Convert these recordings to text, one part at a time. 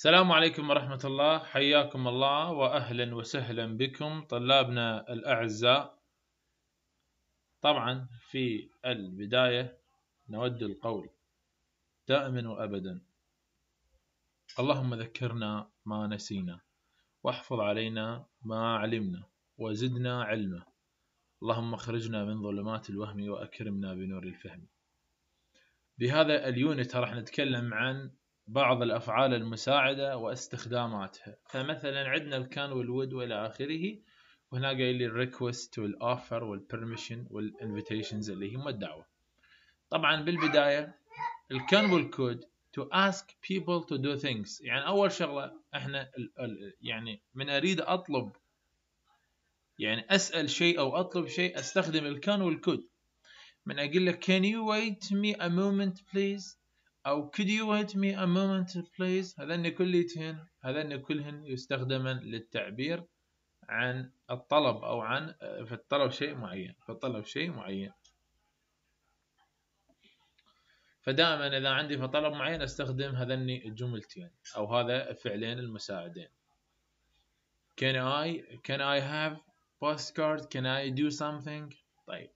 السلام عليكم ورحمة الله حياكم الله وأهلا وسهلا بكم طلابنا الأعزاء طبعا في البداية نود القول دائما وأبدا اللهم ذكرنا ما نسينا واحفظ علينا ما علمنا وزدنا علما اللهم اخرجنا من ظلمات الوهم وأكرمنا بنور الفهم بهذا اليونت راح نتكلم عن بعض الأفعال المساعدة واستخداماتها فمثلا عندنا الكان والود وإلى آخره وهنا قايل لي الريكوست والأوفر والبرميشن والانفيتيشنز اللي هم الدعوة طبعا بالبداية الكان والكود to ask people to do things يعني أول شغلة احنا يعني من أريد أطلب يعني أسأل شيء أو أطلب شيء أستخدم الكان والكود من أقول لك can you wait me a moment please أو could you wait me a moment please هذان كليتهن هذان كلهن يستخدمان للتعبير عن الطلب أو عن آه، في الطلب شيء معين في الطلب شيء معين فدائما إذا عندي في طلب معين أستخدم هذان الجملتين أو هذا الفعلين المساعدين can I can I have postcard can I do something طيب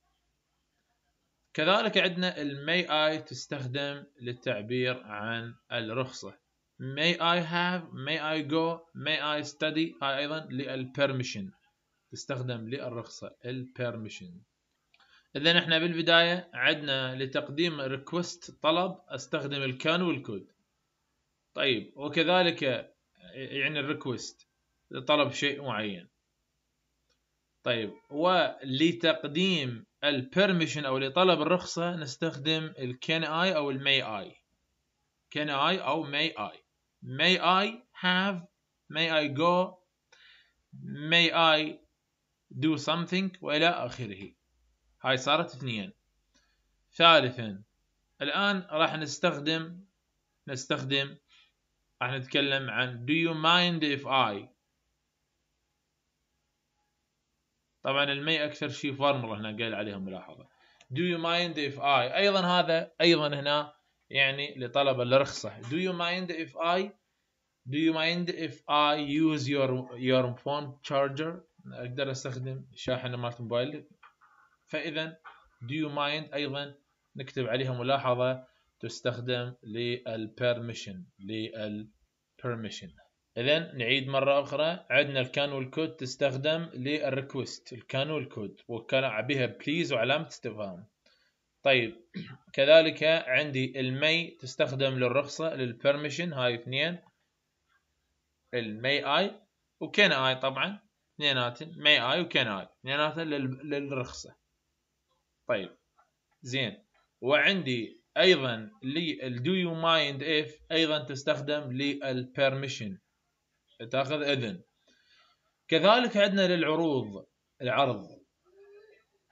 كذلك عندنا الماي I تستخدم للتعبير عن الرخصة may I have may I go may I study هاي أيضا للبرميشن تستخدم للرخصة البرميشن إذا احنا بالبداية عندنا لتقديم ريكوست طلب استخدم الكان والكود طيب وكذلك يعني الريكوست طلب شيء معين طيب ولتقديم البرميشن او لطلب الرخصه نستخدم ال can I او ال may I can I او may I may I have may I go may I do something والى اخره هاي صارت اثنين ثالثا الان راح نستخدم نستخدم راح نتكلم عن do you mind if I طبعا المي اكثر شيء فورمولا هنا قال عليها ملاحظه do you mind if I ايضا هذا ايضا هنا يعني لطلب الرخصه do you mind if I do you mind if I use your your phone charger اقدر استخدم شاحنة مالت موبايلك فاذا do you mind ايضا نكتب عليها ملاحظه تستخدم للبرميشن permission. إذا نعيد مرة أخرى عندنا الكان والكود تستخدم للريكوست الكان والكود وكان عبيها بليز وعلامة استفهام طيب كذلك عندي المي تستخدم للرخصة للبرميشن هاي اثنين المي اي وكان اي طبعا اثنينات مي اي وكان اي اثنينات للرخصة طيب زين وعندي ايضا للدو يو مايند اف ايضا تستخدم للبرميشن تاخذ اذن كذلك عندنا للعروض العرض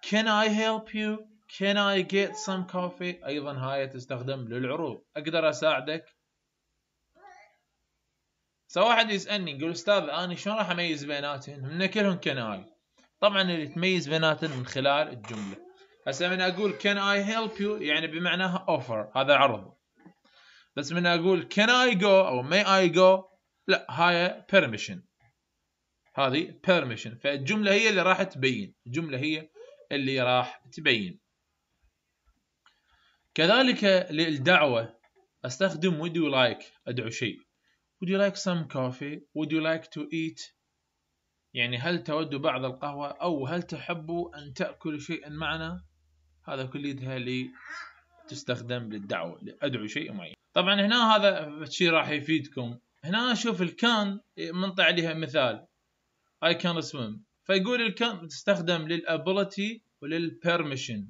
can I help you can I get some coffee ايضا هاي تستخدم للعروض اقدر اساعدك سواء واحد يسالني يقول استاذ انا شلون راح اميز بيناتهم من كلهم can I طبعا اللي تميز بيناتهم من خلال الجمله هسه من اقول can I help you يعني بمعناها offer هذا عرض بس من اقول can I go او may I go لا هاي بيرميشن هذه بيرميشن فالجمله هي اللي راح تبين الجمله هي اللي راح تبين كذلك للدعوه استخدم would you like ادعو شيء would you like some coffee would you like to eat يعني هل تود بعض القهوة أو هل تحب أن تأكل شيئا معنا هذا لي تستخدم للدعوة لأدعو شيء معين طبعا هنا هذا الشيء راح يفيدكم هنا اشوف الكان إيه، منطي عليها مثال اي كان سويم فيقول الكان تستخدم للابيلتي وللبيرميشن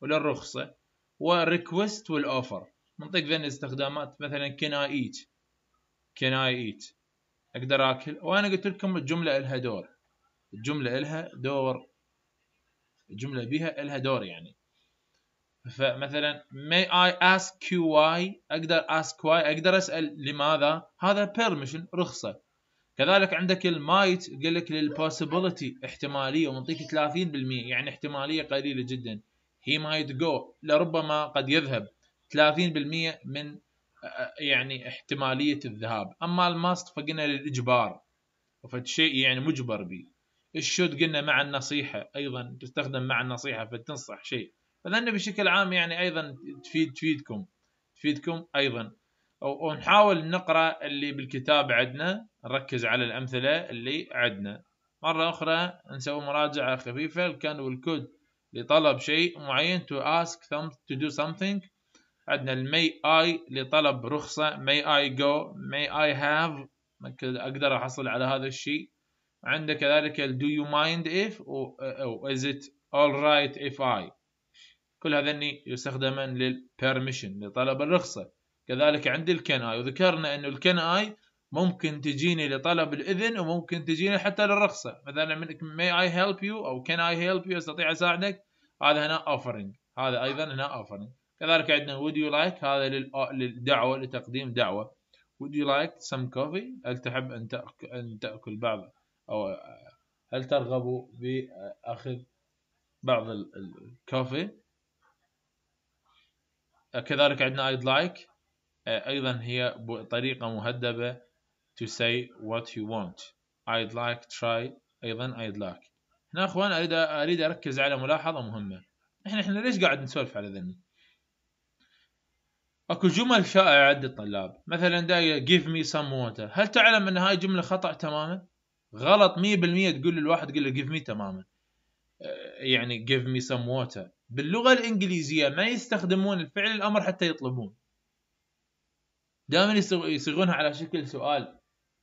وللرخصه والريكوست والاوفر منطق ذن استخدامات مثلا كان اي ايت كان اي ايت اقدر اكل وانا قلت لكم الجمله الها دور الجمله الها دور الجمله بها الها دور يعني فمثلا may I ask you why اقدر ask why اقدر اسال لماذا هذا permission رخصه كذلك عندك المايت يقول لك possibility احتماليه ومعطيك 30% يعني احتماليه قليله جدا he might go لربما قد يذهب 30% من آه، يعني احتماليه الذهاب اما الماست فقلنا للاجبار فد شيء يعني مجبر به الشود قلنا مع النصيحه ايضا تستخدم مع النصيحه فتنصح شيء فلأن بشكل عام يعني أيضا تفيد تفيدكم تفيدكم أيضا ونحاول نقرأ اللي بالكتاب عندنا نركز على الأمثلة اللي عندنا مرة أخرى نسوي مراجعة خفيفة كان والكود لطلب شيء معين to ask some, to do something عندنا المي اي لطلب رخصة may I go may I have أقدر أحصل على هذا الشيء عندنا كذلك do you mind if or is it alright if I كل هذني يستخدمان للبيرميشن لطلب الرخصة كذلك عندي الكن اي وذكرنا انه الكن اي ممكن تجيني لطلب الاذن وممكن تجيني حتى للرخصه مثلا من may I help you او can I help you استطيع اساعدك هذا هنا offering هذا ايضا هنا offering كذلك عندنا would you like هذا آه، للدعوه لتقديم دعوه would you like some coffee هل تحب ان تاكل ان تاكل بعض او هل ترغب باخذ بعض الكوفي كذلك عندنا I'd like آه، أيضا هي طريقة مهذبة to say what you want I'd like try أيضا I'd like هنا أخوان أريد أريد أركز على ملاحظة مهمة إحنا إحنا ليش قاعد نسولف على ذني اكو جمل شائعة عند الطلاب مثلا دا give me some water هل تعلم ان هاي جملة خطأ تماما غلط 100% تقول للواحد تقول له give me تماما آه، يعني give me some water باللغة الإنجليزية ما يستخدمون الفعل الأمر حتى يطلبون دائما يصيغونها على شكل سؤال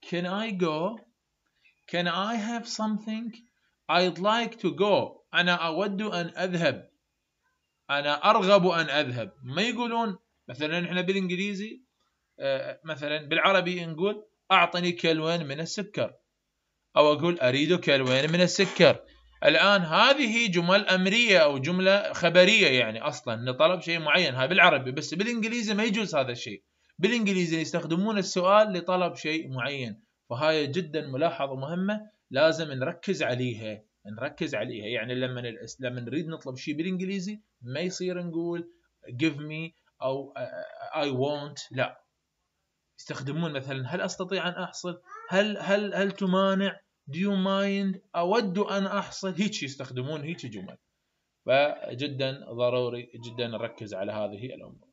Can I go? Can I have something? I'd like to go أنا أود أن أذهب أنا أرغب أن أذهب ما يقولون مثلا إحنا بالإنجليزي آه، مثلا بالعربي نقول أعطني كلوين من السكر أو أقول أريد كلوين من السكر الان هذه جمل امريه او جمله خبريه يعني اصلا لطلب شيء معين هاي بالعربي بس بالانجليزي ما يجوز هذا الشيء بالانجليزي يستخدمون السؤال لطلب شيء معين فهاي جدا ملاحظه مهمه لازم نركز عليها نركز عليها يعني لما لما نريد نطلب شيء بالانجليزي ما يصير نقول give me او I want لا يستخدمون مثلا هل استطيع ان احصل هل هل هل تمانع do you mind اود ان احصل هيك يستخدمون هيك جمل فجدا ضروري جدا نركز على هذه الامور